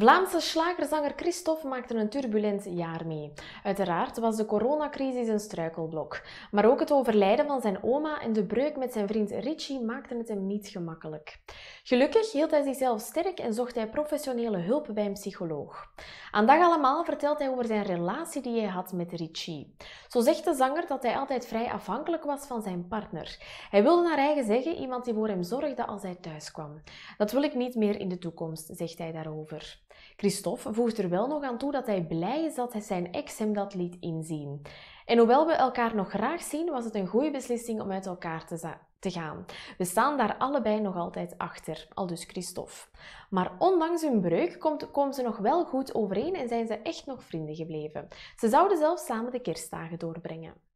Vlaamse slagerzanger Christophe maakte een turbulent jaar mee. Uiteraard was de coronacrisis een struikelblok. Maar ook het overlijden van zijn oma en de breuk met zijn vriend Richie maakten het hem niet gemakkelijk. Gelukkig hield hij zichzelf sterk en zocht hij professionele hulp bij een psycholoog. Aan dag allemaal vertelt hij over zijn relatie die hij had met Richie. Zo zegt de zanger dat hij altijd vrij afhankelijk was van zijn partner. Hij wilde naar eigen zeggen iemand die voor hem zorgde als hij thuis kwam. Dat wil ik niet meer in de toekomst, zegt hij daarover. Christophe voegt er wel nog aan toe dat hij blij is dat hij zijn ex hem dat liet inzien. En hoewel we elkaar nog graag zien, was het een goede beslissing om uit elkaar te, te gaan. We staan daar allebei nog altijd achter, al dus Christophe. Maar ondanks hun breuk komt, komen ze nog wel goed overeen en zijn ze echt nog vrienden gebleven. Ze zouden zelfs samen de kerstdagen doorbrengen.